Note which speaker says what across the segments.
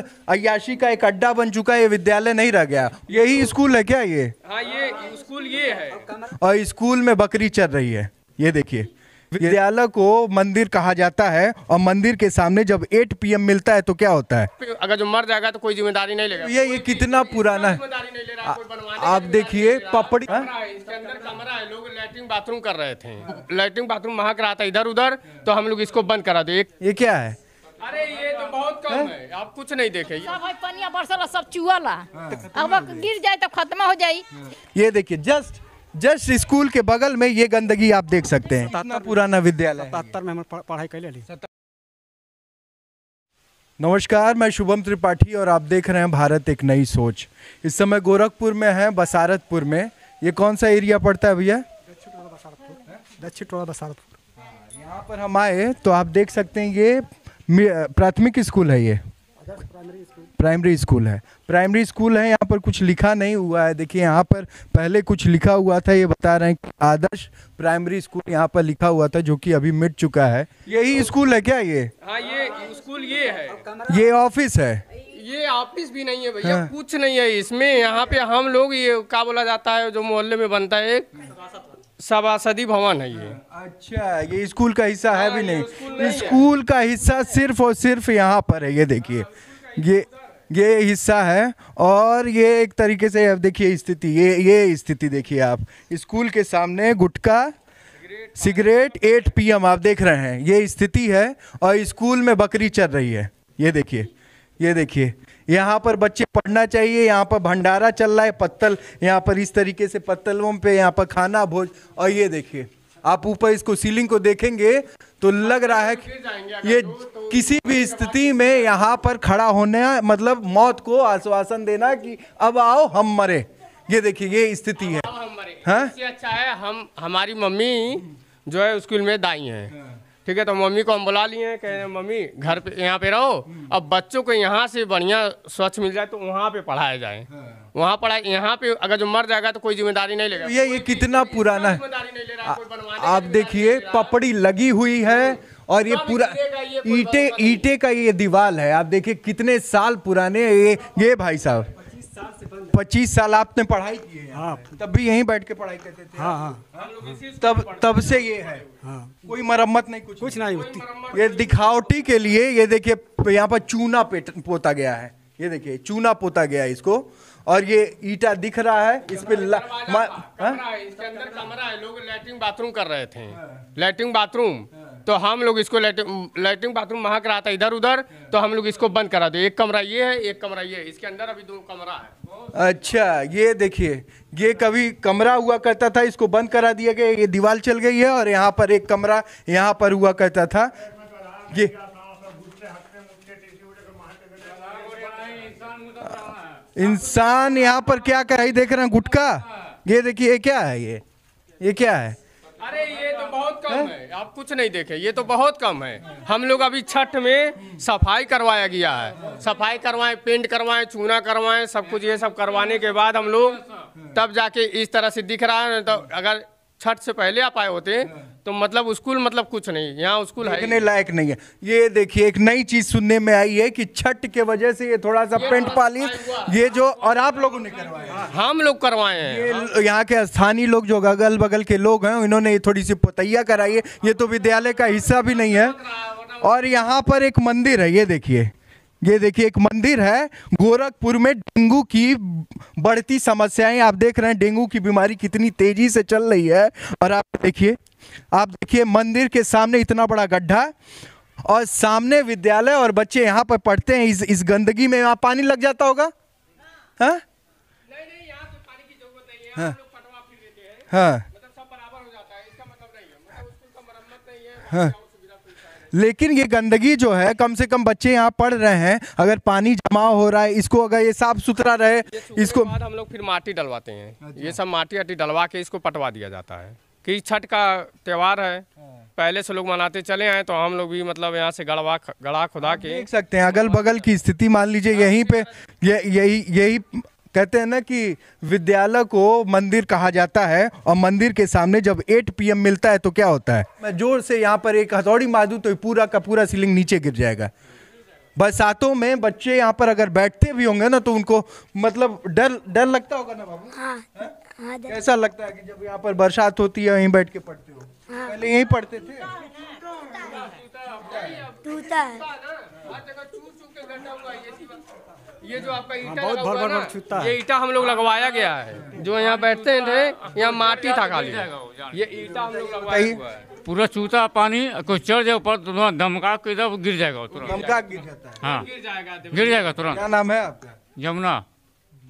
Speaker 1: पर अयाशी का एक अड्डा बन चुका है ये विद्यालय नहीं रह गया यही स्कूल है क्या ये
Speaker 2: हाँ ये स्कूल
Speaker 1: ये है और स्कूल में बकरी चल रही है ये देखिए विद्यालय को मंदिर कहा जाता है और मंदिर के सामने जब 8 पीएम मिलता है तो क्या होता है
Speaker 2: अगर जो मर जाएगा तो कोई जिम्मेदारी नहीं लेगा ये ये कितना पुराना है
Speaker 1: आप देखिए पपड़ी
Speaker 2: कमरा है लोग लैट्रिन बाथरूम कर रहे थे लैट्रिन बाथरूम वहां कराता था इधर उधर तो हम लोग इसको बंद करा दो ये क्या है अरे ये तो बहुत कम है, आप कुछ नहीं देखे
Speaker 3: सब हाँ। अब गिर जाए तो खत्म हो जाए
Speaker 1: ये देखिए जस्ट जस्ट स्कूल के बगल में ये गंदगी आप देख सकते हैं इतना पुराना विद्यालय
Speaker 2: सतहत्तर में पढ़ाई कर ली
Speaker 1: नमस्कार मैं शुभम त्रिपाठी और आप देख रहे हैं भारत एक नई सोच इस समय गोरखपुर में है बसारतपुर में ये कौन सा एरिया पड़ता है भैया दक्षिण टोला बसारतपुर हाँ, यहाँ पर हम आए तो आप देख सकते हैं ये प्राथमिक स्कूल है ये प्राइमरी स्कूल है प्राइमरी स्कूल है यहाँ पर कुछ लिखा नहीं हुआ है देखिए यहाँ पर पहले कुछ लिखा हुआ था ये बता रहे हैं कि आदर्श प्राइमरी स्कूल यहाँ पर लिखा हुआ था जो कि अभी मिट चुका है यही तो- स्कूल है क्या ये
Speaker 2: हाँ ये स्कूल ये है
Speaker 1: ये ऑफिस है
Speaker 2: ये ऑफिस भी नहीं है भैया हाँ। कुछ नहीं है इसमें यहाँ पे हम लोग ये क्या बोला जाता है जो मोहल्ले में बनता है सभासदी भवन है ये हाँ,
Speaker 1: अच्छा ये स्कूल का हिस्सा है हाँ, भी नहीं स्कूल का हिस्सा सिर्फ और सिर्फ यहाँ पर है ये देखिए हाँ, ये ये हिस्सा है और ये एक तरीके से अब देखिए स्थिति ये ये स्थिति देखिए आप स्कूल के सामने गुटखा सिगरेट एट पीएम आप देख रहे हैं ये स्थिति है और स्कूल में बकरी चल रही है ये देखिए ये देखिए यहाँ पर बच्चे पढ़ना चाहिए यहाँ पर भंडारा चल रहा है पत्तल यहाँ पर इस तरीके से पत्तलों पे यहाँ पर खाना भोज और ये देखिए आप ऊपर इसको सीलिंग को देखेंगे तो लग रहा है ये किसी भी स्थिति में यहाँ पर खड़ा होने मतलब मौत को आश्वासन देना कि अब आओ हम मरे ये देखिए ये स्थिति है हाँ?
Speaker 2: अच्छा है हम हमारी मम्मी जो है स्कूल में दाई हैं हाँ। ठीक है तो मम्मी को हम बुला लिए कह रहे मम्मी घर पे यहाँ पे रहो हम्म। अब बच्चों को यहाँ से बढ़िया स्वच्छ मिल जाए तो वहाँ पे पढ़ाया जाए हाँ। वहाँ पढ़ाए यहाँ पे अगर जो मर जाएगा तो कोई जिम्मेदारी नहीं लेगा तो ये ये कितना
Speaker 1: पुराना है आप देखिए पपड़ी लगी हुई है हाँ, और ये पूरा ईटे ईटे का ये दीवार है आप देखिए कितने साल पुराने ये ये भाई साहब पच्चीस साल आपने पढ़ाई की है हाँ। तब भी यहीं बैठ के पढ़ाई करते थे हाँ, हाँ, हाँ। तब तब से ये है हाँ। कोई मरम्मत नहीं कुछ कुछ नहीं होती ये दिखावटी के लिए ये देखिए यहाँ पर चूना पोता गया है ये देखिए चूना पोता गया है इसको और ये ईटा दिख रहा है इस पे ला, कमरा है,
Speaker 2: हाँ? कमरा है लोग लैट्रिन बाथरूम कर रहे थे
Speaker 1: लैट्रिन हाँ। बाथरूम
Speaker 2: तो हम लोग इसको लेटरिन बाथरूम महक रहा था इधर उधर तो हम लोग इसको बंद करा दो एक कमरा ये है एक कमरा ये है इसके अंदर अभी दो कमरा
Speaker 1: है अच्छा ये देखिए ये कभी कमरा हुआ करता था इसको बंद करा दिया गया ये दीवार चल गई है और यहाँ पर एक कमरा यहाँ पर हुआ करता था ये इंसान यहाँ पर क्या कर देख रहे हैं गुटका ये देखिए ये क्या है ये ये क्या है
Speaker 2: अरे ये तो हाँ। बहुत कम है? है आप कुछ नहीं देखे ये तो बहुत कम है हम लोग अभी छठ में सफाई करवाया गया है सफाई करवाए पेंट करवाए चूना करवाए सब कुछ ये सब करवाने के बाद हम लोग तब जाके इस तरह से दिख रहा है तो अगर छठ से पहले आप आए होते हाँ। तो मतलब स्कूल मतलब कुछ नहीं यहाँ स्कूल है लायक
Speaker 1: नहीं है ये देखिए एक नई चीज सुनने में आई है कि छठ के वजह से ये थोड़ा सा पेंट हाँ, पाली हाँ, ये जो और आप लोगों ने करवाया
Speaker 2: हम लोग करवाए
Speaker 1: हैं यहाँ के स्थानीय लोग जो अगल बगल के लोग हैं इन्होंने ये थोड़ी सी पोतैया कराई है ये तो विद्यालय का हिस्सा भी नहीं है और यहाँ पर एक मंदिर है ये देखिए ये देखिए एक मंदिर है गोरखपुर में डेंगू की बढ़ती समस्याएं आप देख रहे हैं डेंगू की बीमारी कितनी तेजी से चल रही है और आप देखिए आप देखिए मंदिर के सामने इतना बड़ा गड्ढा और सामने विद्यालय और बच्चे यहाँ पर पढ़ते हैं इस इस गंदगी में यहाँ पानी लग जाता होगा हाँ तो हाँ हाँ मतलब लेकिन ये गंदगी जो है कम से कम बच्चे यहाँ पढ़ रहे हैं अगर पानी जमा हो रहा है इसको अगर ये साफ सुथरा रहे इसको हम
Speaker 2: लोग फिर माटी डलवाते हैं अच्छा। ये सब माटी वाटी डलवा के इसको पटवा दिया जाता है कि छठ का त्यौहार है हाँ। पहले से लोग मनाते चले आए तो हम लोग भी मतलब यहाँ से गड़वा गड़ा खुदा के देख
Speaker 1: सकते हैं अगल बगल की स्थिति मान लीजिए यहीं पे यही यही कहते हैं ना कि विद्यालय को मंदिर कहा जाता है और मंदिर के सामने जब 8 पीएम मिलता है तो क्या होता है मैं जोर से यहाँ पर एक हथौड़ी मार दूँ तो पूरा का पूरा सीलिंग नीचे गिर जाएगा बरसातों में बच्चे यहाँ पर अगर बैठते भी होंगे ना तो उनको मतलब डर डर लगता होगा ना बाबू हाँ, हाँ, कैसा लगता है कि जब यहाँ पर बरसात होती है यहीं बैठ के पढ़ते हो हाँ, पहले यहीं पढ़ते थे
Speaker 2: टूटा है ये जो आपका हाँ, ईटा लगा हुआ है ना ये ईटा हम लोग लगवाया गया है जो यहाँ बैठते हैं यहाँ माटी था खाली ये ईटा हम लोग लगवाया हुआ है पूरा चूता पानी कोई चढ़ जाए ऊपर तो धमका के इधर गिर जाएगा तुरंत धमका गिर
Speaker 1: जाता है हाँ गिर जाएगा
Speaker 2: गिर जाएगा तुरंत क्या नाम है आपका यमुना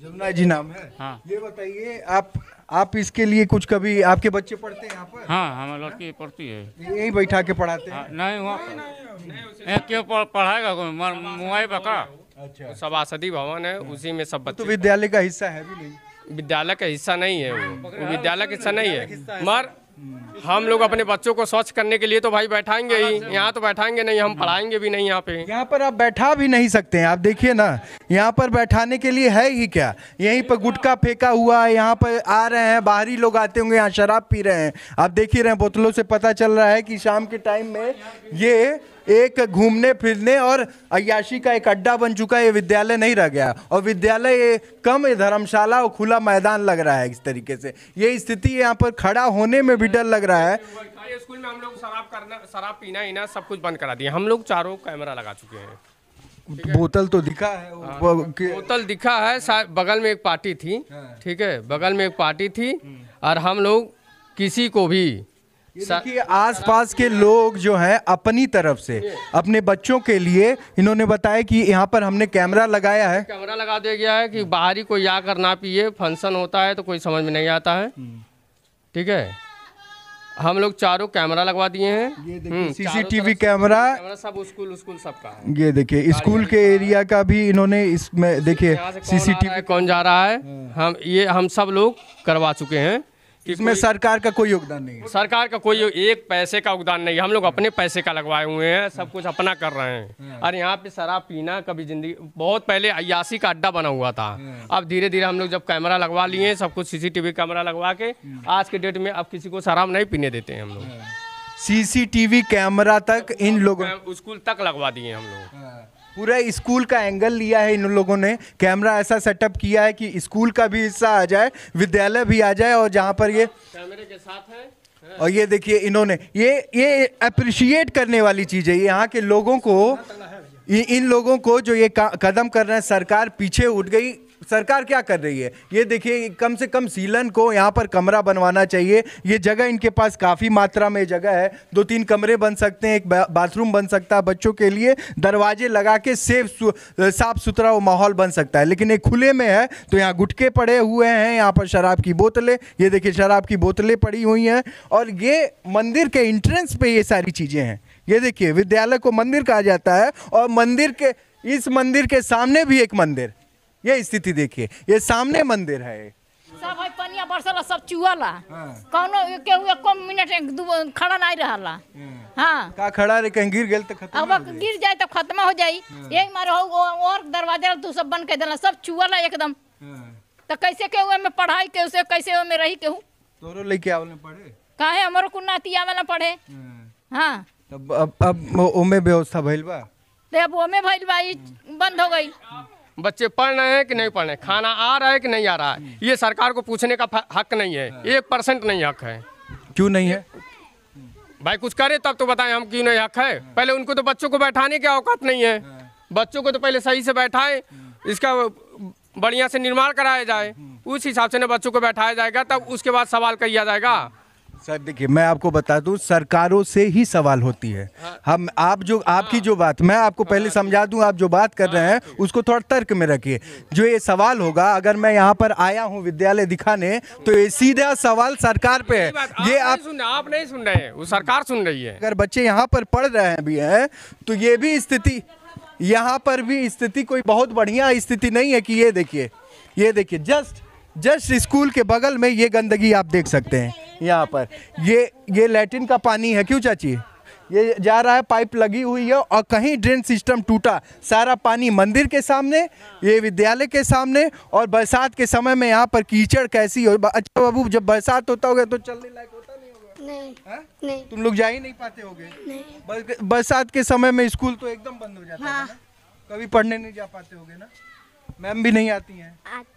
Speaker 2: यमुना जी नाम है हाँ
Speaker 1: ये बताइए आप आप इसके लिए कुछ कभी आपके बच्चे पढ़ते हैं यहाँ
Speaker 2: पर हाँ हमारी लड़की पढ़ती है यही बैठा के पढ़ाते हैं हाँ, नहीं वहाँ क्यों पढ़ाएगा मोबाइल पका अच्छा सभासदी भवन है उसी में सब तो बच्चे तो
Speaker 1: विद्यालय का हिस्सा है भी नहीं
Speaker 2: विद्यालय का हिस्सा नहीं है वो विद्यालय का हिस्सा नहीं है मगर हम्म। हम लोग अपने बच्चों को स्वच्छ करने के लिए तो भाई बैठाएंगे ही यहाँ तो बैठाएंगे नहीं हम हाँ। पढ़ाएंगे भी नहीं यहाँ पे यहाँ
Speaker 1: पर आप बैठा भी नहीं सकते हैं आप देखिए ना यहाँ पर बैठाने के लिए है ही क्या यहीं पर गुटखा फेंका हुआ है यहाँ पर आ रहे हैं बाहरी लोग आते होंगे यहाँ शराब पी रहे हैं आप देख ही रहे हैं बोतलों से पता चल रहा है कि शाम के टाइम में ये एक घूमने फिरने और अयाशी का एक अड्डा बन चुका ये विद्यालय नहीं रह गया और विद्यालय ये कम धर्मशाला और खुला मैदान लग रहा है इस तरीके से ये स्थिति यहाँ पर खड़ा होने में भी डर लग रहा है स्कूल में हम
Speaker 2: लोग शराब करना शराब पीना इना सब कुछ बंद करा दिया हम लोग चारों कैमरा लगा चुके हैं
Speaker 1: बोतल तो दिखा है आ, हाँ, बोतल
Speaker 2: दिखा है बगल में एक पार्टी थी हाँ। ठीक है बगल में एक पार्टी थी और हम लोग किसी को भी देखिए
Speaker 1: आसपास के लोग जो हैं अपनी तरफ से अपने बच्चों के लिए इन्होंने बताया कि यहाँ पर हमने कैमरा लगाया है
Speaker 2: कैमरा लगा दिया गया है कि बाहरी कोई आकर ना पिए फंक्शन होता है तो कोई समझ में नहीं आता है
Speaker 1: हम्म। ठीक है
Speaker 2: हम लोग चारों कैमरा लगवा दिए हैं हम्म, सीसीटीवी कैमरा
Speaker 1: सब स्कूल स्कूल सबका ये देखिए स्कूल के एरिया का भी इन्होंने इसमें देखिए सीसीटीवी
Speaker 2: कौन जा रहा है हाँ। हम ये हम सब लोग करवा
Speaker 1: चुके हैं इसमें सरकार का कोई योगदान नहीं है
Speaker 2: सरकार का कोई एक पैसे का योगदान नहीं है हम लोग अपने पैसे का लगवाए हुए हैं सब कुछ अपना कर रहे हैं हाँ। और यहाँ पे शराब पीना कभी जिंदगी बहुत पहले अयासी का अड्डा बना हुआ था हाँ। अब धीरे धीरे हम लोग जब कैमरा लगवा लिए हाँ। सब कुछ सीसीटीवी कैमरा लगवा के आज के डेट में अब किसी को शराब नहीं पीने देते हैं हम लोग
Speaker 1: सीसीटीवी कैमरा तक इन लोगों स्कूल तक लगवा दिए हम लोग पूरा स्कूल का एंगल लिया है इन लोगों ने कैमरा ऐसा सेटअप किया है कि स्कूल का भी हिस्सा आ जाए विद्यालय भी आ जाए और जहाँ पर ये कैमरे के साथ है हाँ। और ये देखिए इन्होंने ये ये अप्रिशिएट करने वाली चीज़ है यहाँ के लोगों को इन लोगों को जो ये कदम कर रहे हैं सरकार पीछे उठ गई सरकार क्या कर रही है ये देखिए कम से कम सीलन को यहाँ पर कमरा बनवाना चाहिए ये जगह इनके पास काफ़ी मात्रा में जगह है दो तीन कमरे बन सकते हैं एक बाथरूम बन सकता है बच्चों के लिए दरवाजे लगा के सेफ साफ सुथरा वो माहौल बन सकता है लेकिन ये खुले में है तो यहाँ गुटके पड़े हुए हैं यहाँ पर शराब की बोतलें ये देखिए शराब की बोतलें पड़ी हुई हैं और ये मंदिर के इंट्रेंस पर ये सारी चीज़ें हैं ये देखिए विद्यालय को मंदिर कहा जाता है और मंदिर के इस मंदिर के सामने भी एक मंदिर ये स्थिति देखिए ये सामने मंदिर है
Speaker 3: सब है पनिया बरसला सब चुआला हाँ। कौनो के हुए को मिनट एक दू खड़ा नहीं रहला हाँ।, हाँ
Speaker 1: का खड़ा रे कहीं गिर गेल तो खत्म
Speaker 3: अब गिर जाए तो खत्म हो जाई एक हाँ। मारे हो और दरवाजा तू तो सब बंद कर देला सब चुआला एकदम हाँ। तो कैसे के हुए में पढ़ाई के उसे कैसे हुए में रही के हूँ
Speaker 1: तोरो लेके आवल में पढ़े
Speaker 3: काहे हमरो को नाती आवल पढ़े हाँ
Speaker 1: तब अब अब ओमे व्यवस्था भइल बा
Speaker 2: अब ओमे भइल बा बंद हो गई बच्चे पढ़ रहे हैं कि नहीं पढ़ रहे हैं खाना आ रहा है कि नहीं आ रहा है ये सरकार को पूछने का हक नहीं है हाँ। एक परसेंट नहीं हक है क्यों नहीं है भाई कुछ करे तब तो बताएं हम क्यों नहीं हक है हाँ। पहले उनको तो बच्चों को बैठाने की औकात नहीं है हाँ। बच्चों को तो पहले सही से बैठाए इसका बढ़िया से निर्माण कराया जाए उस हिसाब से ना बच्चों को बैठाया जाएगा तब उसके बाद सवाल किया जाएगा
Speaker 1: सर देखिए मैं आपको बता दूं सरकारों से ही सवाल होती है हाँ। हम आप जो आपकी हाँ। जो बात मैं आपको हाँ। पहले समझा दूं आप जो बात कर रहे हैं उसको थोड़ा तर्क में रखिए जो ये सवाल होगा अगर मैं यहाँ पर आया हूँ विद्यालय दिखाने तो ये सीधा सवाल सरकार पे है ये आप
Speaker 2: सुन आप नहीं सुन रहे हैं वो सरकार सुन रही है
Speaker 1: अगर बच्चे यहाँ पर पढ़ रहे हैं भी हैं तो ये भी स्थिति यहाँ पर भी स्थिति कोई बहुत बढ़िया स्थिति नहीं है कि ये देखिए ये देखिए जस्ट जस्ट स्कूल के बगल में ये गंदगी आप देख सकते हैं यहाँ पर ये ये लेटिन का पानी है क्यों चाची ये जा रहा है पाइप लगी हुई है और कहीं ड्रेन सिस्टम टूटा सारा पानी मंदिर के सामने ये विद्यालय के सामने और बरसात के समय में यहाँ पर कीचड़ कैसी हो अच्छा बाबू जब बरसात होता होगा तो चलने लायक होता नहीं होगा नहीं हाँ? नहीं तुम लोग जा ही नहीं पाते होगे बरसात के समय में स्कूल तो एकदम बंद हो जाता है हाँ। कभी पढ़ने नहीं जा पाते हो ना मैम भी नहीं आती है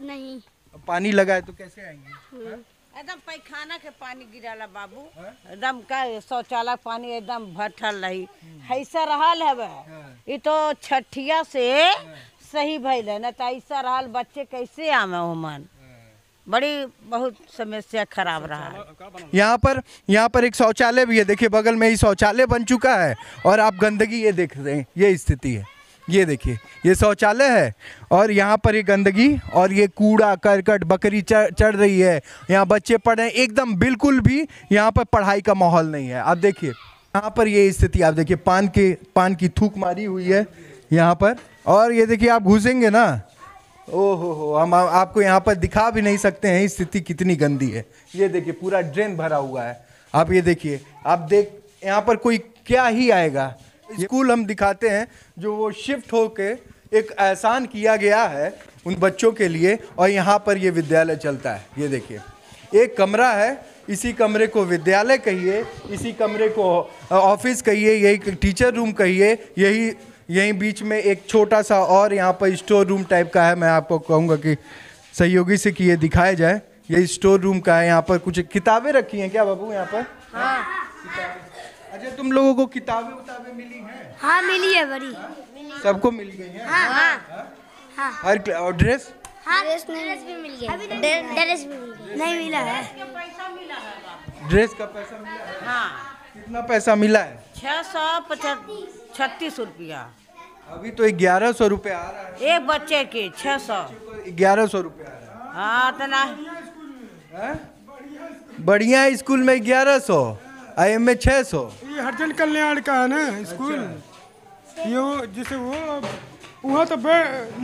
Speaker 1: नहीं पानी लगा है तो कैसे आएंगे हाँ?
Speaker 3: एकदम पैखाना के पानी गिराला बाबू हाँ? एकदम का शौचालय पानी एकदम भटल रही हम्म। ऐसा रहा है ये हाँ। तो छठिया से हाँ। सही भैल है ना तो ऐसा रहा बच्चे कैसे आवे ओमन बड़ी बहुत समस्या खराब रहा
Speaker 1: यहाँ पर यहाँ पर एक शौचालय भी है देखिए बगल में ही शौचालय बन चुका है और आप गंदगी ये देख रहे हैं ये स्थिति है ये देखिए ये शौचालय है और यहाँ पर ये गंदगी और ये कूड़ा करकट बकरी चढ़ रही है यहाँ बच्चे पढ़ रहे हैं एकदम बिल्कुल भी यहाँ पर पढ़ाई का माहौल नहीं है आप देखिए यहाँ पर ये स्थिति आप देखिए पान के पान की थूक मारी हुई है यहाँ पर और ये देखिए आप घुसेंगे ना ओ हो हो हम आ, आपको यहाँ पर दिखा भी नहीं सकते हैं स्थिति कितनी गंदी है ये देखिए पूरा ड्रेन भरा हुआ है आप ये देखिए आप देख यहाँ पर कोई क्या ही आएगा स्कूल हम दिखाते हैं जो वो शिफ्ट होके एक एहसान किया गया है उन बच्चों के लिए और यहाँ पर ये विद्यालय चलता है ये देखिए एक कमरा है इसी कमरे को विद्यालय कहिए इसी कमरे को ऑफिस कहिए यही टीचर रूम कहिए यही यहीं बीच में एक छोटा सा और यहाँ पर स्टोर रूम टाइप का है मैं आपको कहूँगा कि सहयोगी से कि ये दिखाया जाए ये स्टोर रूम का है यहाँ पर कुछ किताबें रखी हैं क्या बाबू यहाँ पर हाँ। अच्छा तुम लोगों को किताबें उताबें
Speaker 3: मिली हैं हाँ मिली है बड़ी
Speaker 1: सबको मिल गई
Speaker 3: है हाँ, हाँ, हाँ।
Speaker 1: हाँ, और ड्रेस
Speaker 3: हाँ ड्रेस भी तो ड्रेस भी मिल गया नहीं मिला है ड्रेस का पैसा मिला है हाँ
Speaker 1: कितना पैसा मिला है
Speaker 3: छह सौ पचहत्तर छत्तीस रुपया
Speaker 1: अभी तो ग्यारह सौ रूपया आ रहा
Speaker 3: है एक बच्चे के छह सौ
Speaker 1: ग्यारह सौ रूपया
Speaker 3: हाँ तो ना
Speaker 1: बढ़िया स्कूल में ग्यारह सौ आई एम ए छः सौ
Speaker 2: ये हरजन कल्याण का है ना स्कूल अच्छा। ये जैसे वो वहाँ तो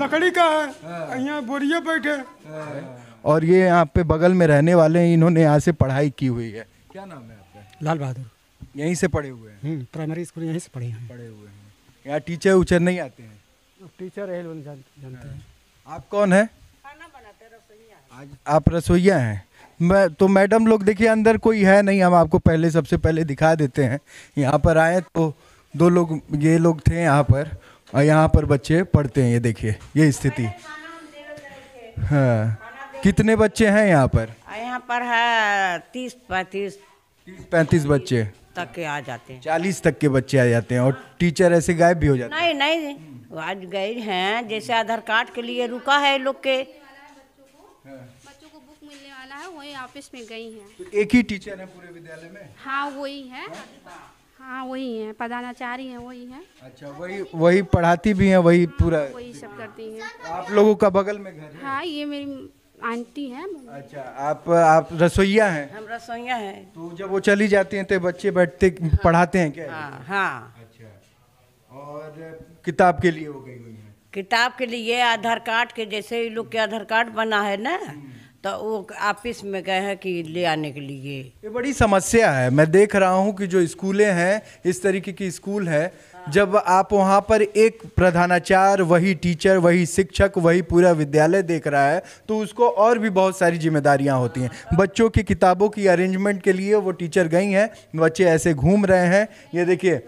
Speaker 2: लकड़ी
Speaker 1: का है हाँ। यहाँ बोरिया बैठे हाँ। और ये यहाँ पे बगल में रहने वाले हैं इन्होंने यहाँ से पढ़ाई की हुई है क्या नाम है आपका लाल बहादुर यहीं से पढ़े हुए हैं प्राइमरी हम्म, स्कूल यहीं से पढ़े हैं पढ़े हुए हैं यहाँ टीचर उचर नहीं आते हैं टीचर है जानते हैं हाँ। आप कौन है आज आप रसोईया हैं मैं तो मैडम लोग देखिए अंदर कोई है नहीं हम आपको पहले सबसे पहले दिखा देते हैं यहाँ पर आए तो दो लोग ये लोग थे यहाँ पर और यहाँ पर बच्चे पढ़ते हैं ये देखिए ये स्थिति हाँ कितने बच्चे हैं यहाँ पर यहाँ पर
Speaker 3: है तीस पैंतीस
Speaker 1: तीस पैंतीस बच्चे
Speaker 3: तक के आ जाते हैं
Speaker 1: चालीस तक के बच्चे आ जाते हैं और हाँ। टीचर ऐसे गायब भी हो जाते
Speaker 3: नहीं नहीं आज गए हैं जैसे आधार कार्ड के लिए रुका है लोग के हाँ। वही ऑफिस में गई हैं तो
Speaker 1: एक ही टीचर है
Speaker 3: पूरे विद्यालय में हाँ वही है हाँ वही है प्रधानाचार्य है वही है
Speaker 1: अच्छा वही वही पढ़ाती भी है वही पूरा हाँ,
Speaker 3: वही सब करती है तो
Speaker 1: आप लोगों का बगल में
Speaker 3: घर हाँ ये मेरी आंटी है अच्छा
Speaker 1: आप आप रसोईया हैं
Speaker 3: हम रसोईया हैं तो
Speaker 1: जब वो चली जाती हैं तो बच्चे बैठते हाँ, पढ़ाते हैं क्या
Speaker 3: हाँ, हाँ
Speaker 1: अच्छा
Speaker 3: और
Speaker 1: किताब के लिए हो गई हुई है
Speaker 3: किताब के लिए आधार कार्ड के जैसे लोग के आधार कार्ड बना है ना तो वो ऑफिस में गए हैं कि ले आने के लिए
Speaker 1: ये बड़ी समस्या है मैं देख रहा हूँ कि जो स्कूलें हैं इस तरीके की स्कूल है जब आप वहाँ पर एक प्रधानाचार्य वही टीचर वही शिक्षक वही पूरा विद्यालय देख रहा है तो उसको और भी बहुत सारी जिम्मेदारियाँ होती हैं बच्चों की किताबों की अरेंजमेंट के लिए वो टीचर गई हैं बच्चे ऐसे घूम रहे हैं ये देखिए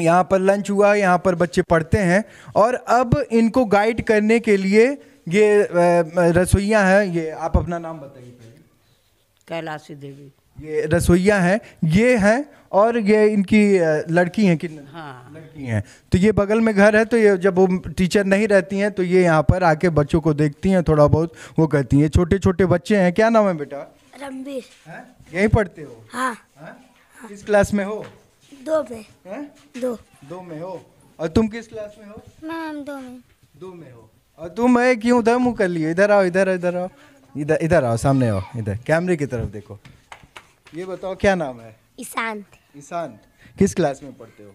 Speaker 1: यहाँ पर लंच हुआ यहाँ पर बच्चे पढ़ते हैं और अब इनको गाइड करने के लिए ये रसोइया है ये आप अपना नाम बताइए
Speaker 3: कैलाशी देवी ये रसोइया
Speaker 1: है ये है और ये इनकी लड़की हैं कि हाँ लड़की हैं तो ये बगल में घर है तो ये जब वो टीचर नहीं रहती हैं तो ये यहाँ पर आके बच्चों को देखती हैं थोड़ा बहुत वो कहती हैं छोटे छोटे बच्चे हैं क्या नाम है बेटा रणबीर यहीं पढ़ते हो हाँ, किस क्लास में हो
Speaker 3: दो में
Speaker 1: दो दो में हो और तुम किस क्लास में हो मैम दो में दो में हो और तुम मैं क्यों उधर मुँह कर लियो इधर आओ इधर इधर आओ इधर इधर आओ सामने आओ इधर कैमरे की तरफ देखो ये बताओ क्या नाम है ईशांत ईशांत किस क्लास में पढ़ते हो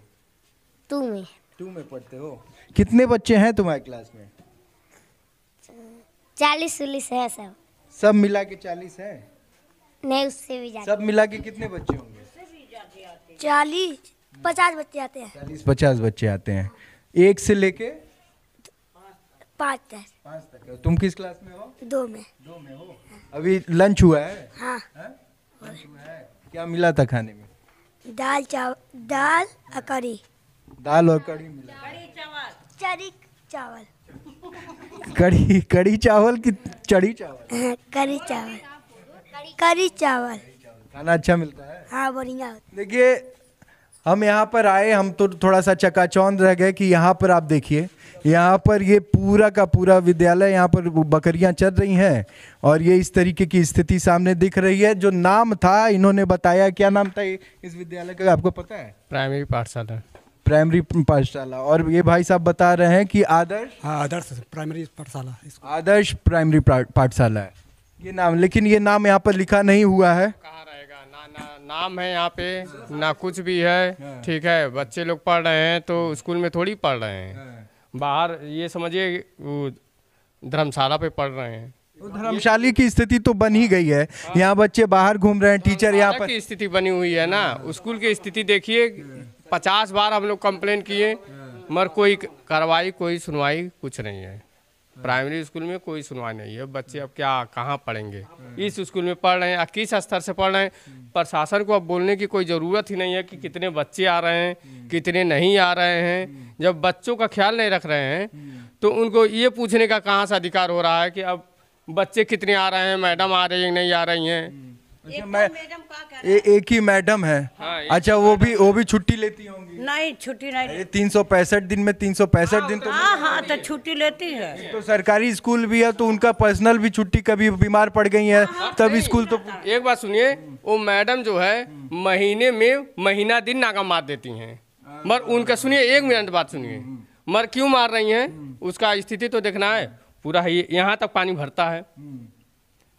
Speaker 1: तू में तू में पढ़ते हो कितने बच्चे हैं तुम्हारे क्लास में
Speaker 3: चालीस उलीस है सब
Speaker 1: सब मिला के चालीस है
Speaker 3: नहीं उससे भी ज्यादा सब मिला के कितने बच्चे होंगे चालीस पचास
Speaker 1: बच्चे आते हैं चालीस पचास बच्चे आते हैं एक से लेके पाँच तक पाँच तक तुम किस क्लास में हो दो में दो में हो हाँ। अभी लंच हुआ है हाँ
Speaker 3: हा? लंच
Speaker 1: हुआ है क्या मिला था खाने
Speaker 3: में दाल चावल दाल और कड़ी
Speaker 1: दाल और कड़ी मिला
Speaker 3: कड़ी चावल चरी चावल
Speaker 1: कड़ी कड़ी चावल की चढ़ी
Speaker 3: चावल हाँ, कड़ी चावल कड़ी चावल
Speaker 1: खाना अच्छा मिलता
Speaker 3: है हाँ बढ़िया
Speaker 1: देखिए हम यहाँ पर आए हम तो थोड़ा सा चकाचौंध रह गए कि यहाँ पर आप देखिए यहाँ पर ये पूरा का पूरा विद्यालय यहाँ पर बकरियाँ चल रही हैं और ये इस तरीके की स्थिति सामने दिख रही है जो नाम था इन्होंने बताया क्या नाम था इस विद्यालय का आपको पता है
Speaker 2: प्राइमरी पाठशाला
Speaker 1: प्राइमरी पाठशाला और ये भाई साहब बता रहे हैं कि आदर्श हाँ आदर्श
Speaker 2: प्राइमरी पाठशाला
Speaker 1: आदर्श प्राइमरी पाठशाला है ये नाम लेकिन ये नाम यहाँ पर लिखा नहीं हुआ है
Speaker 2: नाम है यहाँ पे ना कुछ भी है हाँ। ठीक है बच्चे लोग पढ़ रहे हैं तो स्कूल में थोड़ी पढ़ रहे हैं हाँ। बाहर ये समझिए धर्मशाला पे पढ़ रहे हैं
Speaker 1: तो धर्मशाली की स्थिति तो बन ही गई है हाँ। यहाँ बच्चे बाहर घूम रहे हैं टीचर यहाँ पर
Speaker 2: स्थिति बनी हुई है ना स्कूल की स्थिति देखिए पचास बार हम लोग कंप्लेन किए मगर कोई कार्रवाई कोई सुनवाई कुछ नहीं है प्राइमरी स्कूल में कोई सुनवाई नहीं है बच्चे अब क्या कहाँ पढ़ेंगे इस स्कूल में पढ़ रहे हैं किस स्तर से पढ़ रहे हैं प्रशासन को अब बोलने की कोई ज़रूरत ही नहीं है कि कितने बच्चे आ रहे हैं कितने नहीं आ रहे हैं जब बच्चों का ख्याल नहीं रख रहे हैं तो उनको ये पूछने का कहाँ सा अधिकार हो रहा है कि अब बच्चे कितने आ रहे हैं मैडम आ रही है नहीं आ रही हैं
Speaker 1: अच्छा, मैं तो ए, एक ही मैडम है हाँ, अच्छा वो भी वो भी छुट्टी लेती
Speaker 3: होंगी नहीं छुट्टी नहीं
Speaker 1: तीन सौ पैंसठ दिन में तीन सौ पैंसठ हाँ, दिन तो
Speaker 3: हाँ हाँ तो छुट्टी लेती है
Speaker 1: तो सरकारी स्कूल भी है तो उनका पर्सनल भी छुट्टी कभी बीमार पड़ गई है हाँ, हाँ, तब स्कूल तो
Speaker 2: एक बात सुनिए वो मैडम जो है महीने में महीना दिन नाका मार देती है मगर उनका सुनिए एक मिनट बात सुनिए मगर हम्म, हम्म। क्यों मार रही है हम्म। उसका स्थिति तो देखना है पूरा यहाँ तक पानी भरता है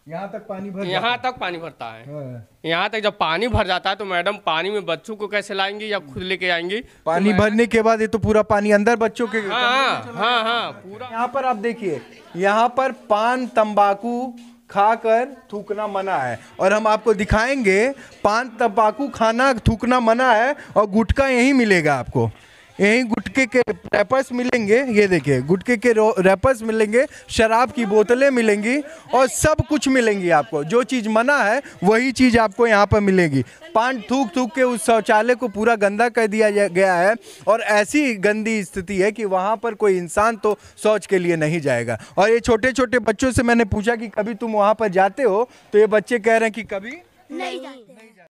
Speaker 2: यहाँ तक पानी भर यहाँ तक पानी भरता है हाँ। यहाँ तक जब पानी भर जाता है तो मैडम पानी में बच्चों को कैसे लाएंगी या खुद लेके आएंगी
Speaker 1: पानी तो भरने के बाद ये तो पूरा पानी अंदर बच्चों के हाँ हाँ, हाँ हाँ पूरा यहाँ पर आप देखिए यहाँ पर पान तंबाकू खाकर थूकना मना है और हम आपको दिखाएंगे पान तंबाकू खाना थूकना मना है और गुटखा यहीं मिलेगा आपको यहीं गुटके के रैपर्स मिलेंगे ये देखिए गुटके के रैपर्स मिलेंगे शराब की बोतलें मिलेंगी और सब कुछ मिलेंगी आपको जो चीज़ मना है वही चीज़ आपको यहाँ पर मिलेगी पान थूक थूक के उस शौचालय को पूरा गंदा कर दिया गया है और ऐसी गंदी स्थिति है कि वहाँ पर कोई इंसान तो शौच के लिए नहीं जाएगा और ये छोटे छोटे बच्चों से मैंने पूछा कि कभी तुम वहाँ पर जाते हो तो ये बच्चे कह रहे हैं कि कभी
Speaker 3: नहीं जाते